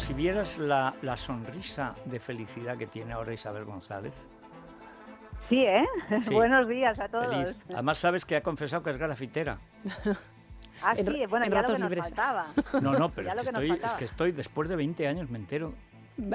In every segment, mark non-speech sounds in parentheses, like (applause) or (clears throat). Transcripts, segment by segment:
si vieras la, sonrisa de felicidad que tiene ahora Isabel González. Sí, ¿eh? (laughs) Buenos días a todos. Además, sabes que ha confesado que es grafitera. (laughs) Ah, sí, bueno, en ya lo que No, no, (laughs) pero es que, estoy, después de 20 años me entero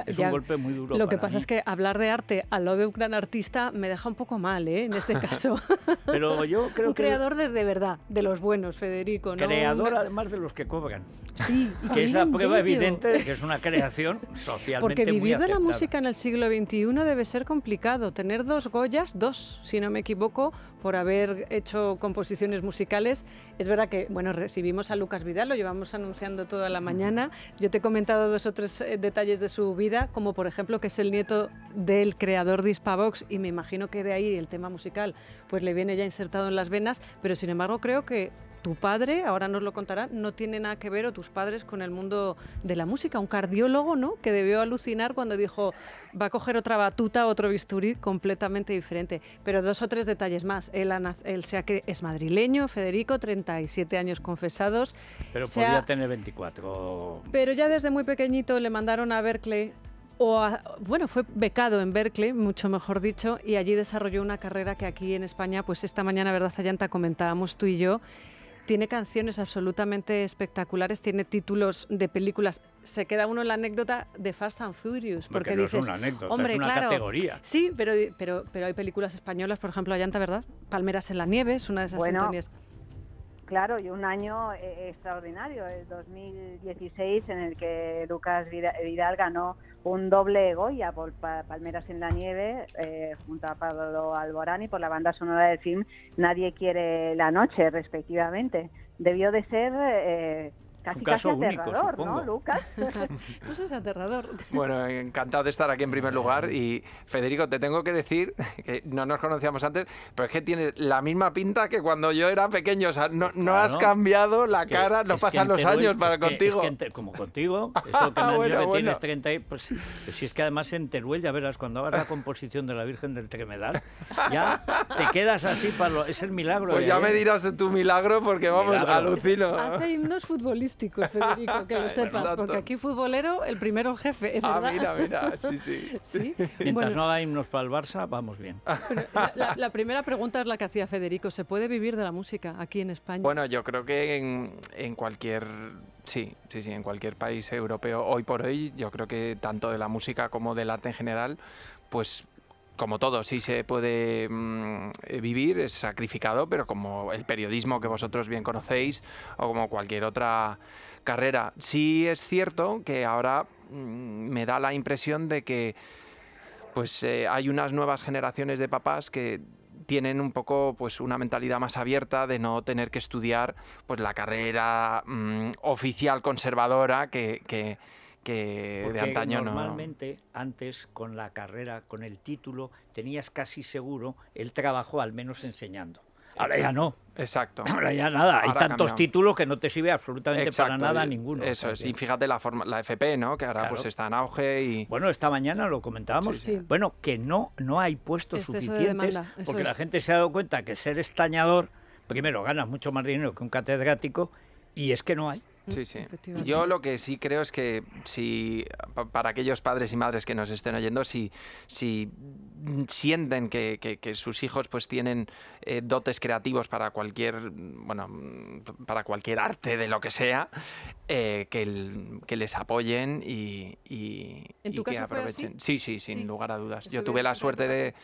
es un golpe muy duro. Lo que pasa es que hablar de arte a lo de un gran artista me deja un poco mal, ¿eh? en este (laughs) caso. Pero yo (laughs) creo un creador de, verdad, de los buenos, Federico. Creador, además de los que cobran. Sí, y que es la prueba evidente de que es una creación (laughs) socialmente Porque vivir de la música en el siglo XXI debe ser complicado. Tener dos Goyas, dos, si no me equivoco, por haber hecho composiciones musicales. Es verdad que, bueno, recibimos a Lucas Vidal, lo llevamos anunciando toda la mañana. Yo te he comentado dos o tres eh, detalles de su vida, como por ejemplo que es el nieto del creador de Hispavox y me imagino que de ahí el tema musical pues le viene ya insertado en las venas, pero sin embargo creo que tu padre, ahora nos lo contará, no tiene nada que ver o tus padres con el mundo de la música. Un cardiólogo, ¿no? Que debió alucinar cuando dijo, va a coger otra batuta, otro bisturí completamente diferente. Pero dos o tres detalles más. Él, él sea que es madrileño, Federico, 37 años confesados. Pero podía tener 24. Pero ya desde muy pequeñito le mandaron a Berkeley o bueno, fue becado en Berkeley, mucho mejor dicho, y allí desarrolló una carrera que aquí en España, pues esta mañana, ¿verdad, Zayanta, Comentábamos tú y yo, tiene canciones absolutamente espectaculares, tiene títulos de películas. Se queda uno en la anécdota de Fast and Furious, porque, porque no es una anécdota, hombre, es una categoría. Sí, pero, pero, pero hay películas españolas, por ejemplo, Allanta, ¿verdad? Palmeras en la nieve es una de esas bueno. claro, y un año eh, extraordinario, el 2016, en el que Lucas Vidal ganó un doble Goya por Palmeras en la Nieve eh, junto a Pablo Alborán y por la banda sonora del film Nadie quiere la noche, respectivamente. Debió de ser eh, Casi, un caso aterrador, ¿no, Lucas? (laughs) Eso es aterrador. Bueno, encantado de estar aquí en primer lugar. Y Federico, te tengo que decir que no nos conocíamos antes, pero es que tienes la misma pinta que cuando yo era pequeño. O sea, no, has cambiado la cara, no pasan los años para contigo. es como contigo, (laughs) que tienes 30 pues, pues, si es que además en Teruel, ya verás, cuando hagas la composición de la Virgen del Tremedal, ya te quedas así para es el milagro. Pues ya, me ¿eh? dirás de tu milagro porque vamos, alucino. Hace himnos futbolistas (laughs) Federico, que lo sepas, porque aquí futbolero, el primero jefe, Ah, mira, mira, sí, sí. (laughs) Mientras no da himnos para el Barça, vamos bien. (laughs) la, primera pregunta es la que hacía Federico, ¿se puede vivir de la música aquí en España? Bueno, yo creo que en, en cualquier, sí, sí, sí, en cualquier país europeo, hoy por hoy, yo creo que tanto de la música como del arte en general, pues como todo, sí se puede mm, vivir, es sacrificado, pero como el periodismo que vosotros bien conocéis o como cualquier otra carrera. Sí es cierto que ahora mm, me da la impresión de que pues eh, hay unas nuevas generaciones de papás que tienen un poco pues una mentalidad más abierta de no tener que estudiar pues la carrera mm, oficial conservadora que que de antaño normalmente, antes con la carrera, con el título, tenías casi seguro el trabajo, al menos enseñando. Ahora ya no. Exacto. (clears throat) Ahora ya nada. Hay tantos títulos que no te sirve absolutamente para nada ninguno. Eso Y fíjate la forma, la FP, ¿no? Que ahora pues está en auge y. Bueno, esta mañana lo comentábamos. Bueno, que no, no hay puestos suficientes. porque la gente se ha dado cuenta que ser estañador, primero ganas mucho más dinero que un catedrático, y es que no hay. Sí, mm, sí. Yo lo que sí creo es que si para aquellos padres y madres que nos estén oyendo, si, si sienten que, sus hijos pues tienen eh, dotes creativos para cualquier bueno para cualquier arte de lo que sea, eh, que, que, les apoyen y, que aprovechen. Sí, sí, sin lugar a dudas. Yo tuve la suerte de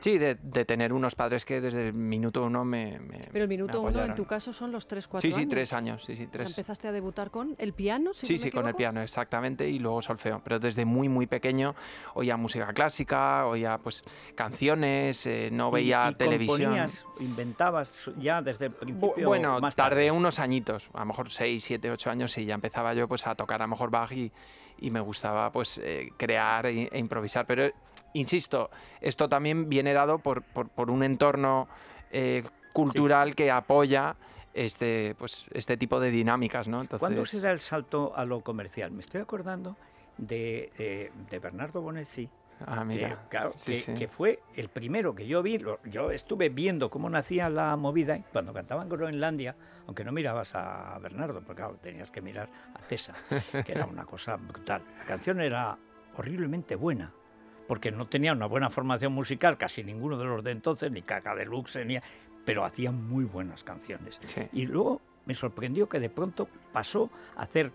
Sí, de, tener unos padres que desde el minuto uno me. Pero el minuto uno en tu caso son los tres, cuatro años. Sí, sí, tres años. Sí, sí, tres. Empezaste a debutar con el piano, si Sí, sí, con el piano, exactamente, y luego solfeo. Pero desde muy, muy pequeño oía música clásica, oía pues canciones, eh, no veía televisión. y televisión. Componías, inventabas ya desde principio? Bueno, tarde. tardé unos añitos, a lo mejor seis, siete, ocho años, y ya empezaba yo pues a tocar a lo mejor Bach y, y me gustaba pues eh, crear e, e improvisar. Pero insisto, esto también viene dado por, por, un entorno eh, cultural que apoya este, pues, este tipo de dinámicas. ¿no? Entonces... ¿Cuándo se da el salto a lo comercial? Me estoy acordando de, de, Bernardo Bonetti. Ah, que, fue el primero que yo vi. yo estuve viendo cómo nacía la movida cuando cantaban Groenlandia, aunque no mirabas a Bernardo, porque tenías que mirar a Tessa, que era una cosa brutal. La canción era horriblemente buena, porque no tenía una buena formación musical, casi ninguno de los de entonces, ni Caca Deluxe, ni... pero hacían muy buenas canciones. Y luego me sorprendió que de pronto pasó a hacer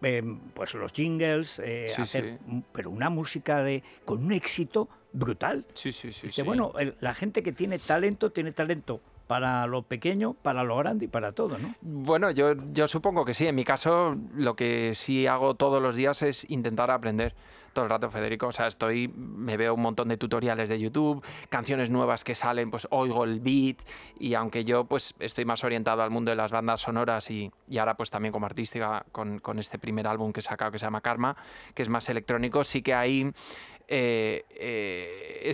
em, pues los jingles, eh, hacer, pero una música de con un éxito brutal. Sí, sí, sí. bueno, la gente que tiene talento tiene talento para lo pequeño, para lo grande y para todo, ¿no? Bueno, yo, yo supongo que sí. En mi caso, lo que sí hago todos los días es intentar aprender todo el rato, Federico. O sea, estoy, me veo un montón de tutoriales de YouTube, canciones nuevas que salen, pues oigo el beat y aunque yo pues estoy más orientado al mundo de las bandas sonoras y, ahora pues también como artística con, con, este primer álbum que he sacado que se llama Karma, que es más electrónico, sí que ahí eh, eh,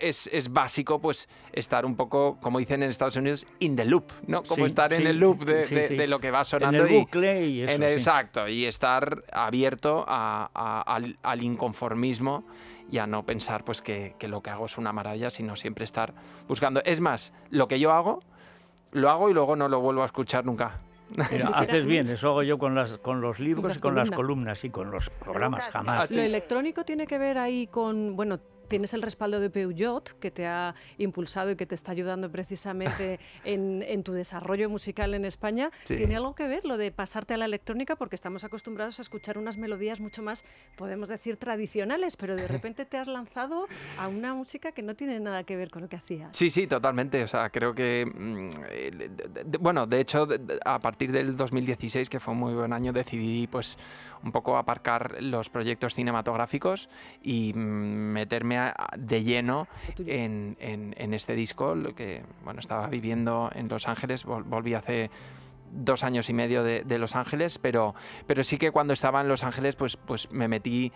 es, básico pues estar un poco, como dicen en Estados Unidos, in the loop, ¿no? Como estar en el loop de, lo que va sonando. En el bucle y, Exacto, y estar abierto a, al, inconformismo y a no pensar pues que, que lo que hago es una maravilla, sino siempre estar buscando. Es más, lo que yo hago, lo hago y luego no lo vuelvo a escuchar nunca. (laughs) haces bien, eso hago yo con, las, con los libros y con las columnas y con los programas, jamás. Lo electrónico tiene que ver ahí con, bueno, tienes el respaldo de Peugeot, que te ha impulsado y que te está ayudando precisamente (laughs) en, tu desarrollo musical en España. ¿Tiene algo que ver lo de pasarte a la electrónica? Porque estamos acostumbrados a escuchar unas melodías mucho más, podemos decir, tradicionales, pero de (laughs) repente te has lanzado a una música que no tiene nada que ver con lo que hacías. Sí, sí, totalmente. O sea, creo que. Mm, eh, bueno, de hecho, a partir del 2016, que fue un muy buen año, decidí, pues, un poco aparcar los proyectos cinematográficos y mm, meterme de lleno en, este disco, lo que bueno, estaba viviendo en Los Ángeles, volví hace dos años y medio de, Los Ángeles, pero, pero sí que cuando estaba en Los Ángeles pues, pues me metí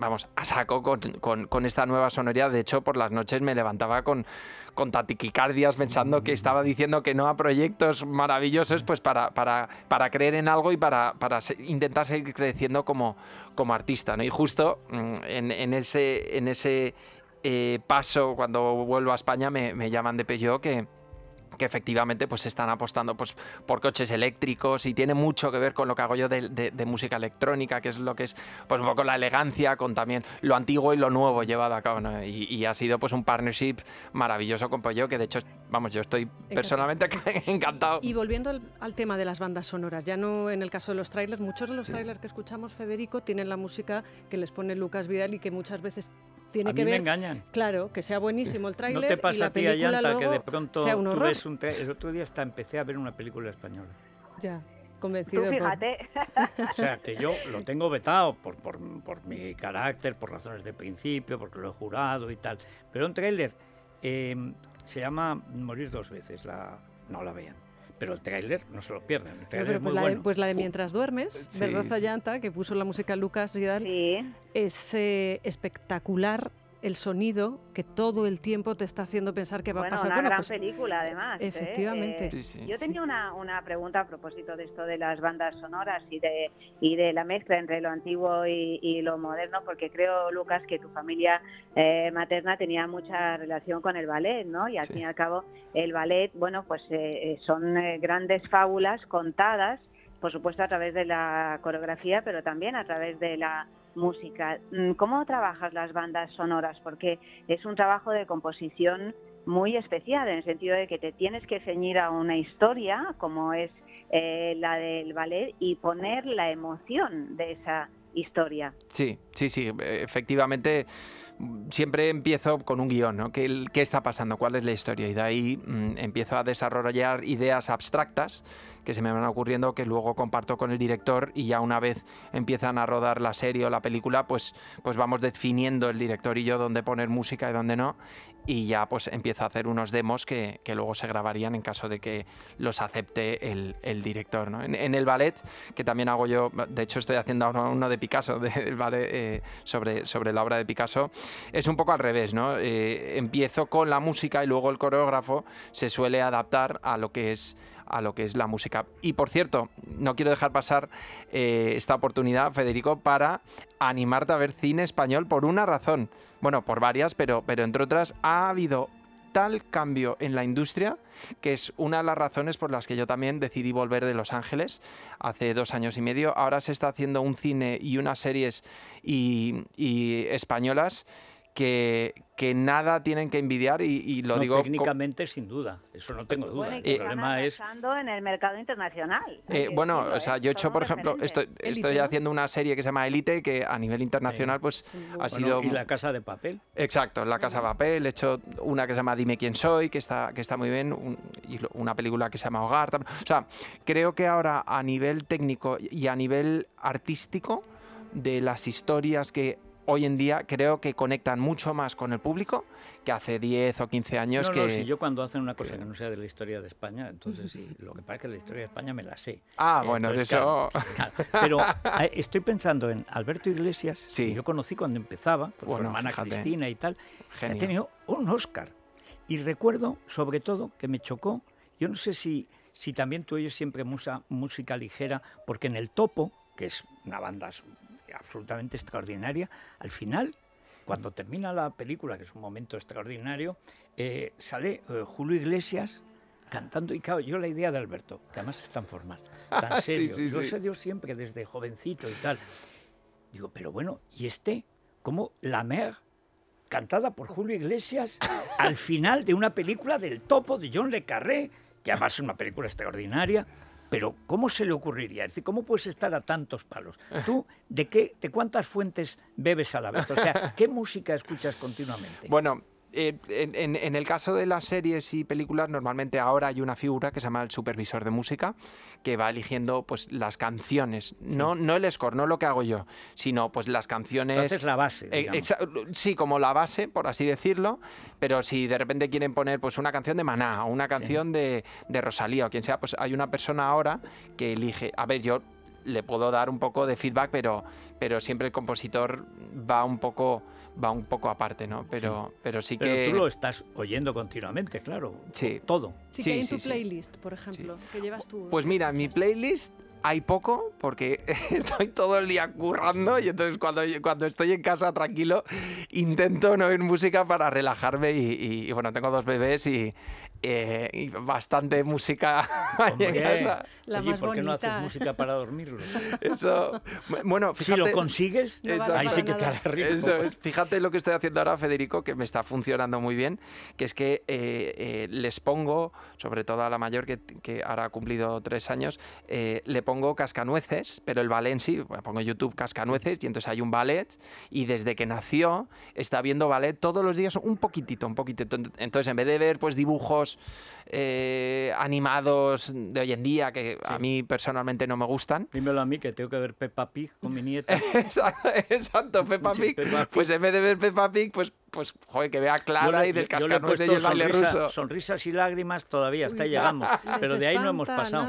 vamos, a saco con, esta nueva sonoridad. De hecho, por las noches me levantaba con, con tatiquicardias pensando que estaba diciendo que no a proyectos maravillosos, pues para, para, creer en algo y para, intentar seguir creciendo como, como artista. ¿no? Y justo mm, en, ese, en ese eh, paso, cuando vuelvo a España, me, me llaman de Peugeot que que efectivamente pues están apostando pues, por coches eléctricos y tiene mucho que ver con lo que hago yo de, música electrónica, que es lo que es pues un poco la elegancia con también lo antiguo y lo nuevo llevado a cabo. Y, ha sido pues un partnership maravilloso con Pollo, que de hecho, vamos, yo estoy personalmente (laughs) encantado. Y, volviendo al, tema de las bandas sonoras, ya no en el caso de los trailers, muchos de los trailers que escuchamos, Federico, tienen la música que les pone Lucas Vidal y que muchas veces tiene a que mí Me engañan. Claro, que sea buenísimo el tráiler. No te pasa a ti, Ayanta, que de pronto tú ves El otro día hasta empecé a ver una película española. Ya. Convencido. Tú fíjate. o sea, que yo (laughs) lo tengo vetado por, mi carácter, por razones de principio, porque lo he jurado y tal. Pero un tráiler eh, se llama Morir dos veces, la, no la vean pero el tráiler no se lo pierden. Pues, pues, la de, Mientras Duermes, de Rosa Llanta, que puso la música Lucas Vidal, es eh, espectacular el sonido que todo el tiempo te está haciendo pensar que va a pasar. Una gran pues, película, además. ¿eh? Efectivamente. Eh, yo tenía una, una pregunta a propósito de esto de las bandas sonoras y de, y de la mezcla entre lo antiguo y, y lo moderno, porque creo, Lucas, que tu familia eh, materna tenía mucha relación con el ballet, ¿no? Y al fin y al cabo, el ballet, bueno, pues son grandes fábulas contadas por supuesto a través de la coreografía, pero también a través de la música. Mm, ¿Cómo trabajas las bandas sonoras? Porque es un trabajo de composición muy especial en el sentido de que te tienes que ceñir a una historia como es eh, la del ballet y poner la emoción de esa historia. Sí, sí, sí, efectivamente siempre empiezo con un guión, ¿no? ¿Qué, ¿Qué, está pasando? ¿Cuál es la historia? Y de ahí mm, empiezo a desarrollar ideas abstractas que se me van ocurriendo, que luego comparto con el director y ya una vez empiezan a rodar la serie o la película, pues, pues vamos definiendo el director y yo dónde poner música y dónde no. Y ya pues empiezo a hacer unos demos que, que luego se grabarían en caso de que los acepte el, el director. ¿no? En, el ballet, que también hago yo, de hecho estoy haciendo ahora uno de Picasso, (laughs) de, ballet eh, sobre, sobre la obra de Picasso, es un poco al revés, ¿no? Eh, empiezo con la música y luego el coreógrafo se suele adaptar a lo que es a lo que es la música. Y por cierto, no quiero dejar pasar eh, esta oportunidad, Federico, para animarte a ver cine español por una razón. Bueno, por varias, pero, pero entre otras, ha habido tal cambio en la industria que es una de las razones por las que yo también decidí volver de Los Ángeles hace dos años y medio. Ahora se está haciendo un cine y unas series y, y españolas que, nada tienen que envidiar y, lo digo técnicamente sin duda eso no tengo duda el problema es en el mercado internacional eh, bueno o sea ¿eh? yo he hecho por ejemplo estoy, haciendo una serie que se llama Elite que a nivel internacional pues ha sido y la casa de papel exacto la casa de papel he hecho una que se llama Dime quién soy que está que está muy bien y una película que se llama Hogar o sea creo que ahora a nivel técnico y a nivel artístico de las historias que hoy en día creo que conectan mucho más con el público que hace 10 o 15 años que... si yo cuando hacen una cosa que... no sea de la historia de España, entonces (laughs) lo que pasa es que la historia de España me la sé. Ah, bueno, de eso... pero (laughs) eh, estoy pensando en Alberto Iglesias, que yo conocí cuando empezaba, por su hermana Cristina y tal, que ha tenido un Oscar. Y recuerdo, sobre todo, que me chocó, yo no sé si, si también tú oyes siempre música ligera, porque en El Topo, que es una banda absolutamente extraordinaria, al final, cuando termina la película, que es un momento extraordinario, eh, sale eh, Julio Iglesias cantando. Y claro, yo la idea de Alberto, que además es tan formal, tan (laughs) serio. yo sé Dios siempre desde jovencito y tal. Digo, pero bueno, ¿y este? ¿Cómo la mer? cantada por Julio Iglesias al final de una película del topo de John Le Carré, que además es una película extraordinaria. Pero ¿cómo se le ocurriría? Es decir, ¿cómo puedes estar a tantos palos? (laughs) ¿Tú de, qué, de cuántas fuentes bebes a la vez? O sea, ¿qué música escuchas continuamente? Bueno, eh, en, el caso de las series y películas, normalmente ahora hay una figura que se llama el supervisor de música, que va eligiendo pues las canciones. No, no el score, no lo que hago yo, sino pues las canciones. es la base. Eh, sí, como la base, por así decirlo. Pero si de repente quieren poner pues una canción de Maná o una canción de, de Rosalía o quien sea, pues hay una persona ahora que elige. A ver, yo le puedo dar un poco de feedback, pero, pero siempre el compositor va un poco va un poco aparte, ¿no? Pero sí, pero sí que... Pero tú lo estás oyendo continuamente, claro. Sí. Todo. Sí, que hay en tu playlist, por ejemplo, que llevas tú. Pues mira, mi playlist hay poco porque (laughs) estoy todo el día currando y entonces cuando, cuando estoy en casa tranquilo intento no oír música para relajarme y bueno, tengo dos bebés y eh, bastante música (laughs) en casa. La ¿por qué no haces música para dormirlo? (laughs) Eso, bueno, fíjate, si lo consigues, ahí sí que te fíjate lo que estoy haciendo ahora, Federico, que me está funcionando muy bien, que es que eh, eh, les pongo, sobre todo a la mayor, que, ahora ha cumplido tres años, le pongo cascanueces, pero el en sí, pongo YouTube cascanueces, y entonces hay un ballet, y desde que nació está viendo ballet todos los días un poquitito, un poquitito. Entonces, en vez de ver pues dibujos eh, animados de hoy en día que a mí personalmente no me gustan. Dímelo a mí que tengo que ver Peppa Pig con mi nieta. (laughs) exacto, Peppa Pig. Pues en vez de ver Peppa Pig, pues pues, joder, que vea Clara y del cascanueces de ellos Sonrisas y lágrimas todavía, hasta ahí llegamos. pero de ahí no hemos pasado.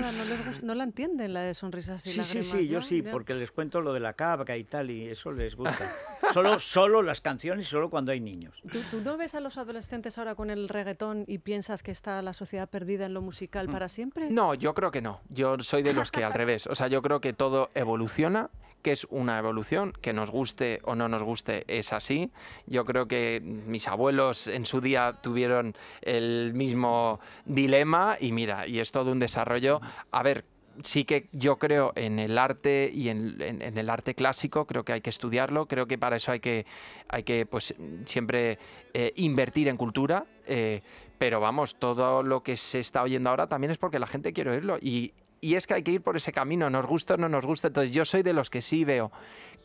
no, la entienden la de sonrisas y lágrimas. Sí, sí, sí, yo sí, porque les cuento lo de la cabra y tal, y eso les gusta. (laughs) solo, solo las canciones, solo cuando hay niños. ¿Tú, no ves a los adolescentes ahora con el reggaetón y piensas que está la sociedad perdida en lo musical mm. para siempre? No, yo creo que no. Yo soy de los que al revés. O sea, yo creo que todo evoluciona que es una evolución, que nos guste o no nos guste, es así. Yo creo que mis abuelos en su día tuvieron el mismo dilema y mira, y es todo un desarrollo. A ver, sí que yo creo en el arte y en, el arte clásico, creo que hay que estudiarlo, creo que para eso hay que, hay que pues, siempre eh, invertir en cultura, eh, pero vamos, todo lo que se está oyendo ahora también es porque la gente quiere oírlo y y es que hay que ir por ese camino, nos gusta o no nos gusta. Entonces yo soy de los que sí veo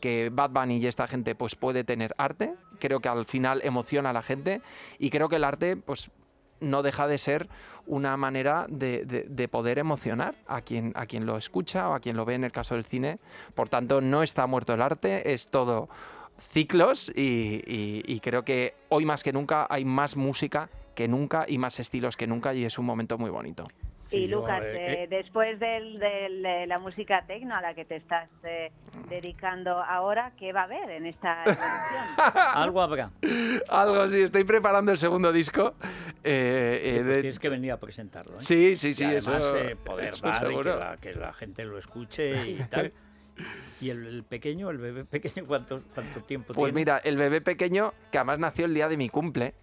que Bad Bunny y esta gente pues puede tener arte, creo que al final emociona a la gente y creo que el arte pues no deja de ser una manera de, poder emocionar a quien, a quien lo escucha o a quien lo ve en el caso del cine. Por tanto, no está muerto el arte, es todo ciclos y creo que hoy más que nunca hay más música que nunca y más estilos que nunca y es un momento muy bonito y Lucas, eh, después de la música tecno a la que te estás eh, dedicando ahora, ¿qué va a haber en esta (laughs) Algo habrá. Algo, sí. Estoy preparando el segundo disco. Eh, pues tienes que venir a presentarlo. Sí, sí, sí. además, eso, poder que, la, gente lo escuche y tal. (laughs) ¿Y el, pequeño, el bebé pequeño, cuánto, cuánto tiempo pues tiene? Pues mira, el bebé pequeño, que además nació el día de mi cumple,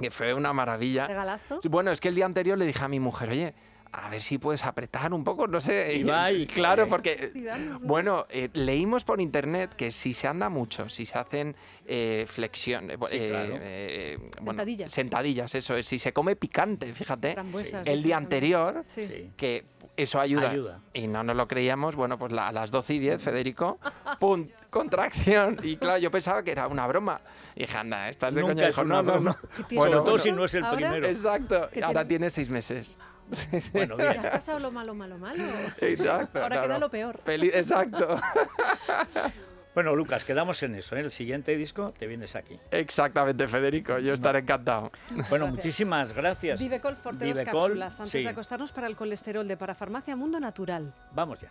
que fue una maravilla. ¿Regalazo? Bueno, es que el día anterior le dije a mi mujer, oye, a ver si puedes apretar un poco, no sé. (laughs) claro, porque, bueno, eh, leímos por internet que si se anda mucho, si se hacen eh, flexiones, eh, eh, sentadillas. eso si se come picante, fíjate, el día anterior, que eso ayuda. Y no nos lo creíamos, bueno, pues a las 12 y 10, Federico, pum, (laughs) contracción. Y claro, yo pensaba que era una broma. Y dije, anda, estás de coño dijo, no, no, no. Bueno, todo si no es el primero. Exacto, ahora tiene seis meses. Bueno, bien. pasado lo malo, malo, malo? Exacto. Ahora queda lo peor. exacto. (laughs) Bueno, Lucas, quedamos en eso. ¿eh? El siguiente disco te vienes aquí. Exactamente, Federico. Yo estaré encantado. Bueno, muchísimas gracias. Vive forte por cápsulas antes de acostarnos para el colesterol de Parafarmacia Mundo Natural. Vamos ya.